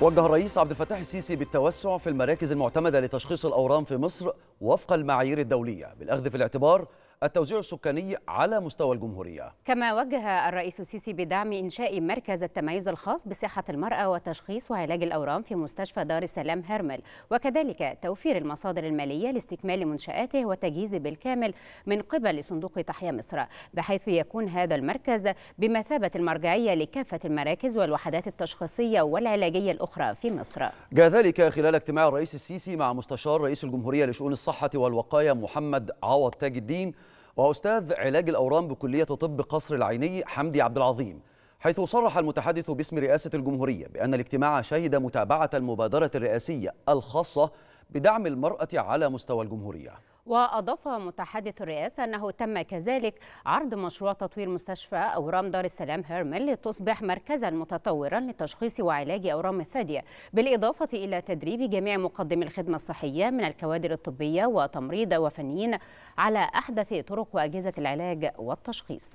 وجه الرئيس عبد الفتاح السيسي بالتوسع في المراكز المعتمده لتشخيص الاورام في مصر وفق المعايير الدوليه بالاخذ في الاعتبار التوزيع السكاني على مستوى الجمهورية كما وجه الرئيس السيسي بدعم إنشاء مركز التميز الخاص بصحة المرأة وتشخيص وعلاج الأورام في مستشفى دار السلام هرمل وكذلك توفير المصادر المالية لاستكمال منشآته وتجهيز بالكامل من قبل صندوق تحيا مصر بحيث يكون هذا المركز بمثابة المرجعية لكافة المراكز والوحدات التشخيصية والعلاجية الأخرى في مصر جاء ذلك خلال اجتماع الرئيس السيسي مع مستشار رئيس الجمهورية لشؤون الصحة والوقاية محمد عوض تاج الدين وأستاذ علاج الأورام بكلية طب قصر العيني حمدي عبد العظيم حيث صرح المتحدث باسم رئاسة الجمهورية بأن الاجتماع شهد متابعة المبادرة الرئاسية الخاصة بدعم المرأة على مستوى الجمهورية وأضاف متحدث الرئاسة أنه تم كذلك عرض مشروع تطوير مستشفى أورام دار السلام هيرمل لتصبح مركزا متطورا لتشخيص وعلاج أورام الثدي بالإضافة إلى تدريب جميع مقدمي الخدمة الصحية من الكوادر الطبية وتمريض وفنيين على أحدث طرق وأجهزة العلاج والتشخيص